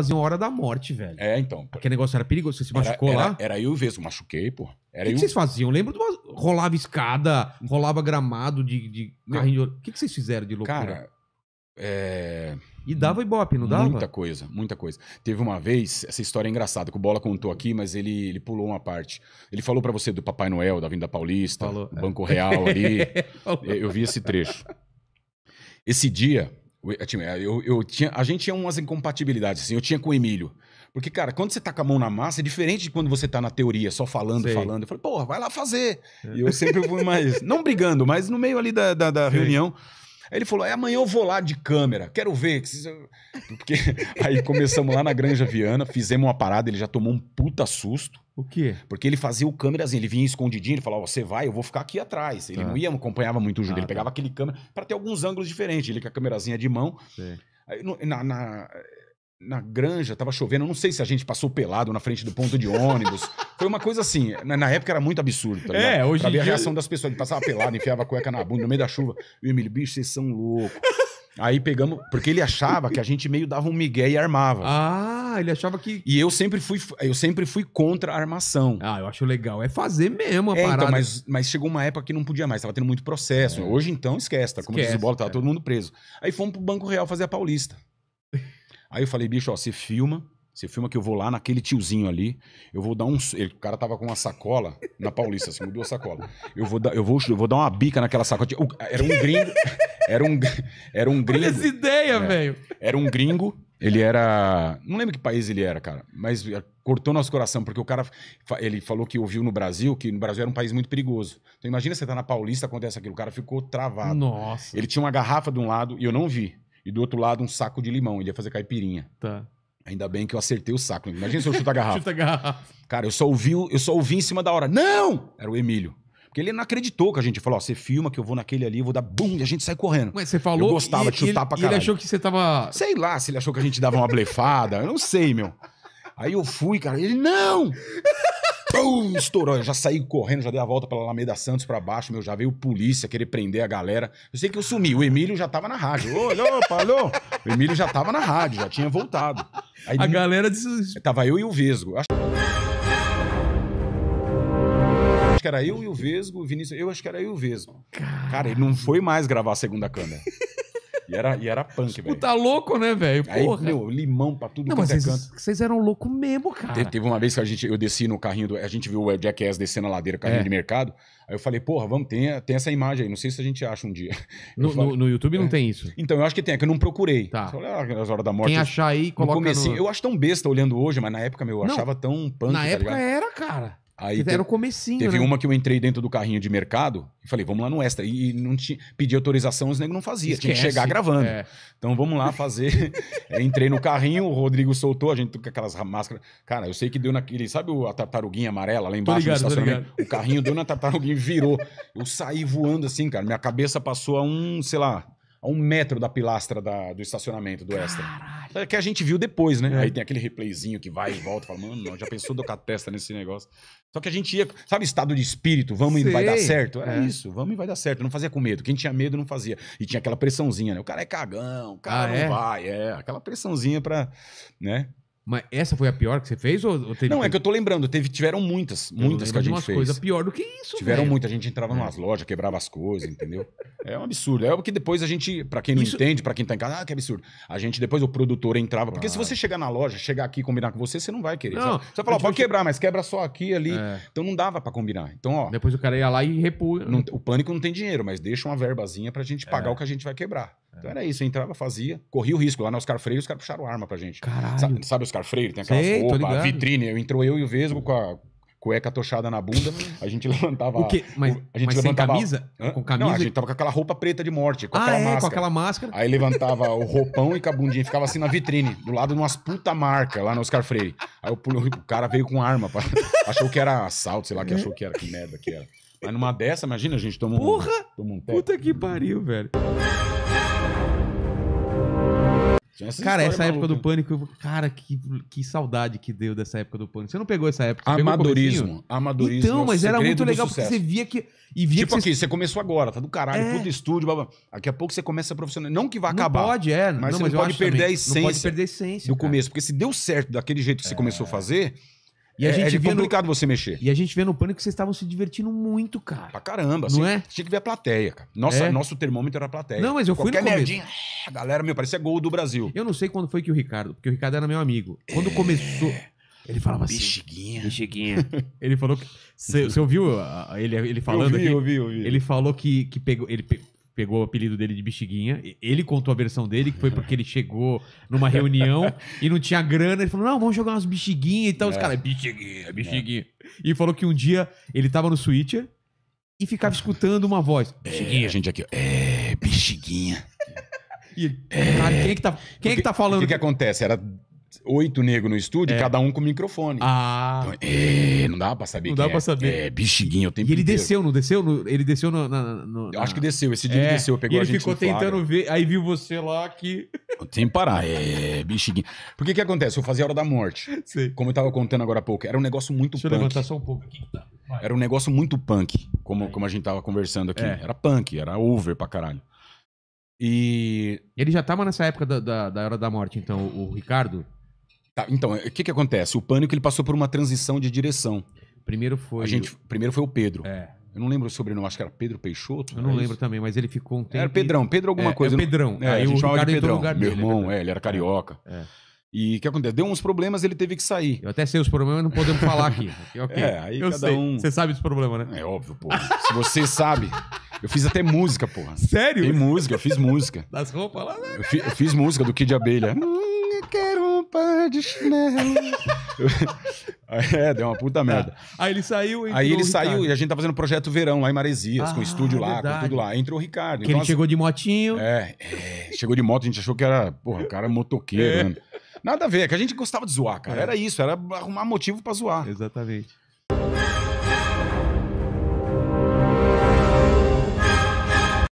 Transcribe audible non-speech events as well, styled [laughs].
faziam hora da morte, velho. É, então. Aquele negócio era perigoso. Você se machucou era, era, lá? Era eu mesmo, machuquei, pô. o que, que, vocês faziam? Lembro de uma... Rolava escada, rolava gramado de, de carrinho de... O que, que vocês fizeram de loucura? Cara, é... E dava ibope, não dava? Muita coisa, muita coisa. Teve uma vez, essa história é engraçada, que o Bola contou aqui, mas ele, ele pulou uma parte. Ele falou para você do Papai Noel, da Vinda Paulista, Banco Real ali. [laughs] eu vi esse trecho. Esse dia, é, eu, eu tinha, a gente tinha umas incompatibilidades, assim. Eu tinha com o Emílio. Porque, cara, quando você tá com a mão na massa, é diferente de quando você tá na teoria, só falando, Sei. falando. Eu falei, porra, vai lá fazer. É. E eu sempre fui mais. [laughs] não brigando, mas no meio ali da, da, da reunião. Aí ele falou: é, amanhã eu vou lá de câmera, quero ver. [laughs] Porque aí começamos lá na Granja Viana, fizemos uma parada, ele já tomou um puta susto. O quê? Porque ele fazia o câmera assim, ele vinha escondidinho, ele falava, você vai, eu vou ficar aqui atrás. Ele tá. não ia, acompanhava muito o jogo, ah, ele pegava tá. aquele câmera para ter alguns ângulos diferentes, ele com a câmerazinha de mão. Aí, na, na, na, granja, tava chovendo, não sei se a gente passou pelado na frente do ponto de ônibus. [laughs] Foi uma coisa assim, na, na época era muito absurdo, tá É, hoje pra ver dia... a reação das pessoas, ele passava pelado, enfiava a cueca na bunda no meio da chuva. E o Emílio, bicho, vocês são loucos. Aí pegamos, porque ele achava que a gente meio dava um migué e armava. Ah! Ah, ele achava que. E eu sempre fui, eu sempre fui contra a armação. Ah, eu acho legal. É fazer mesmo a é, então, parada. Então, mas, mas chegou uma época que não podia mais, tava tendo muito processo. É. Hoje então esquece, tá? Como esquece, diz o bolo, tava tá é. todo mundo preso. Aí fomos pro Banco Real fazer a Paulista. [laughs] Aí eu falei, bicho, ó, você filma. Você filma que eu vou lá naquele tiozinho ali, eu vou dar um. Ele, o cara tava com uma sacola na Paulista, assim, mudou a sacola. Eu vou, dar, eu, vou, eu vou dar uma bica naquela sacola. Era um gringo. [laughs] Era um, era um gringo. Olha essa ideia, é, velho. Era um gringo ele era. Não lembro que país ele era, cara, mas cortou nosso coração, porque o cara. Ele falou que ouviu no Brasil, que no Brasil era um país muito perigoso. Então imagina você tá na Paulista, acontece aquilo. O cara ficou travado. Nossa. Ele tinha uma garrafa de um lado e eu não vi. E do outro lado, um saco de limão. Ele ia fazer caipirinha. Tá. Ainda bem que eu acertei o saco. Imagina se eu chutar a [laughs] garrafa. Chuta a garrafa. Cara, eu só ouvi, eu só ouvi em cima da hora. Não! Era o Emílio. Porque ele não acreditou que a gente falou, ó, você filma que eu vou naquele ali, vou dar bum, e a gente sai correndo. Mas você falou... Eu gostava e, de chutar ele, pra caralho. ele achou que você tava... Sei lá se ele achou que a gente dava uma blefada, eu não sei, meu. Aí eu fui, cara, ele, não! Pum, estourou. Eu já saí correndo, já dei a volta pela Alameda Santos pra baixo, meu. Já veio polícia querer prender a galera. Eu sei que eu sumi. O Emílio já tava na rádio. Olhou, falou. O Emílio já tava na rádio, já tinha voltado. Aí, a galera disse... Tava eu e o Vesgo. Acho acho que era eu e o Vesgo, o Vinícius, eu acho que era eu e o Vesgo. Caramba. Cara, ele não foi mais gravar a segunda câmera. E era, e era punk, velho. Tá louco, né, velho? Aí, meu, limão pra tudo não, quanto é vocês, canto. Vocês eram louco mesmo, cara. Teve, teve, uma vez que a gente, eu desci no carrinho do. A gente viu o Jackass descendo a ladeira, carrinho é. de mercado. Aí eu falei, porra, vamos, tem, tem essa imagem aí. Não sei se a gente acha um dia. [laughs] No, falei, no, no, YouTube é. não tem isso. Então, eu acho que tem, é que eu não procurei. Tá. Olha ah, as horas da morte. Quem achar aí, coloca. No... Eu acho tão besta olhando hoje, mas na época, meu, eu não, achava tão punk. Na tá época ligado? era, cara. Aí Fizeram o comecinho, Teve né? uma que eu entrei dentro do carrinho de mercado e falei, vamos lá no extra. E, não tinha, pedi autorização, os negros não faziam. tinha que chegar gravando. É. Então vamos lá fazer. [laughs] É, entrei no carrinho, o Rodrigo soltou, a gente com aquelas máscaras. Cara, eu sei que deu naquele, sabe a tartaruguinha amarela lá embaixo ligado, no estacionamento? O carrinho deu na tartaruguinha e virou. Eu saí voando assim, cara. Minha cabeça passou a um, sei lá, a um metro da pilastra da, do estacionamento do Extra. Caralho. É que a gente viu depois, né? É. Aí tem aquele replayzinho que vai e volta, fala, mano, não, já pensou do testa nesse negócio. Só que a gente ia, sabe, estado de espírito, vamos Sei. e vai dar certo? Era é. isso, vamos e vai dar certo. Não fazia com medo. Quem tinha medo não fazia. E tinha aquela pressãozinha, né? O cara é cagão, o cara ah, não é? vai, é, aquela pressãozinha pra, né? Mas essa foi a pior que você fez? Ou, ou teve... Não, é que eu tô lembrando. Teve, tiveram muitas, muitas que a gente umas fez. coisa pior do que isso, Tiveram muitas. muita. A gente entrava é. nas lojas, quebrava as coisas, entendeu? é um absurdo. É o que depois a gente, para quem não isso... entende, para quem tá em casa, ah, que absurdo. A gente, depois o produtor entrava. Porque se você chegar na loja, chegar aqui e combinar com você, você não vai querer. Não, sabe? você fala, pode quebrar, mas quebra só aqui ali. É. Então não dava para combinar. Então, ó. Depois o cara ia lá e repulha. Não, o pânico não tem dinheiro, mas deixa uma verbazinha pra gente pagar é. o que a gente vai quebrar. É. Então era isso, eu entrava, fazia, corria o risco. Lá no Oscar Freire, os caras puxaram arma pra gente. Caralho. Sabe, os Oscar Freire? Tem aquelas Sei, roupas, vitrine. Eu, entrou eu e o Vesgo com a cueca tochada na bunda, a gente levantava. O quê? Mas, a gente mas levantava, sem camisa? Hã? Com camisa? Não, a gente tava com aquela roupa preta de morte, com ah, aquela é, máscara. Com aquela máscara. Aí levantava o roupão e com a bundinha ficava assim na vitrine, do lado de umas puta marca lá no Oscar Freire. Aí eu, o cara veio com arma, pra, achou que era assalto, sei lá, que achou que era que merda que era. Mas numa dessa, imagina, a gente tomou. um. Porra! Toma um Puta que pariu, velho. Cara, essa época maluca. do pânico, cara, que, que saudade que deu dessa época do pânico. Você não pegou essa época? amadorismo. Amadorismo. Então, é mas era muito legal porque você via que. E via tipo que aqui, você... você começou agora, tá do caralho, é. puto estúdio, blá, blá. Daqui a pouco você começa a profissionalizar, Não que vai acabar. Não pode, é. Mas não, você mas não, pode perder também. a essência. Não pode perder a essência. no cara. começo. Porque se deu certo daquele jeito que é. você começou a fazer, e a é, é gente é vê complicado no... você mexer. E a gente vê no pânico que vocês estavam se divertindo muito, cara. Pra caramba, não assim, é? Tinha que ver a plateia, cara. Nossa, é. Nosso termômetro era a plateia. Não, mas eu Qualquer fui no começo. a ah, galera, meu, parecia gol do Brasil. Eu não sei quando foi que o Ricardo, porque o Ricardo era meu amigo. Quando é... começou. Ele falava assim. Bexiguinha. [laughs] ele falou que. Você ouviu ele, ele falando eu vi, aqui? Eu vi, eu vi. Ele falou que, que pegou. Ele pegou, pegou o apelido dele de Bexiguinha. Ele contou a versão dele, que foi porque ele chegou numa reunião e não tinha grana. Ele falou: Não, vamos jogar umas bexiguinhas e tal. É. Os caras, bexiguinha, bexiguinha. É. E falou que um dia ele tava no Switcher e ficava escutando uma voz: é, Bexiguinha. É, gente aqui, é, bexiguinha. E, cara, quem é que tá, quem é que tá falando? O que, que acontece? Era oito negros no estúdio, é. cada um com microfone. Ah. Então, é, não dá pra saber. Não dá é. pra saber. É, eu tenho tempo E ele inteiro. desceu, não desceu? No, ele desceu no, na, no, Eu acho que desceu. Esse dia ele é. desceu, pegou e ele a gente ficou tentando flagra. ver, aí viu você lá que... Sem parar, é, bichiguinho. Porque que acontece? Eu fazia a Hora da Morte. Sim. Como eu tava contando agora há pouco. Era um negócio muito Deixa punk. Deixa eu levantar só um pouco aqui. Tá. Era um negócio muito punk, como, é. como a gente tava conversando aqui. É. Era punk, era over pra caralho. E... Ele já tava nessa época da, da, da Hora da Morte, então, o Ricardo? Tá, então, é, o que, que acontece? O Pânico ele passou por uma transição de direção. Primeiro foi. A gente, primeiro foi o Pedro. É. Eu não lembro o sobrenome, acho que era Pedro Peixoto. Eu não é lembro isso? também, mas ele ficou um tempo. Era Pedrão, Pedro alguma é, é coisa. É Pedrão. É, aí a gente chamava de Pedrão. Meu dele, irmão, é, ele era carioca. É. E o que aconteceu? Deu uns problemas, ele teve que sair. Eu até sei os problemas, não podemos falar aqui. [laughs] Okay. É, aí eu cada sei. um. Você sabe os problemas, né? É óbvio, pô. Se você sabe. Eu fiz até música, porra. Sério? Tem música, eu fiz música. Das roupas lá? Né? Eu, fi, eu fiz música do Kid Abelha par de chinelo. [laughs] é, deu uma puta merda. É. aí ele saiu. Aí ele saiu e a gente tá fazendo projeto verão lá em Maresias, ah, com o estúdio é lá, verdade. com tudo lá. Entrou o Ricardo. Que então, ele as... chegou de motinho. É, é, chegou de moto, a gente achou que era, porra, o cara é motoqueiro. É. Né? Nada a ver, é que a gente gostava de zoar, cara. É. Era isso, era arrumar motivo para zoar. Exatamente.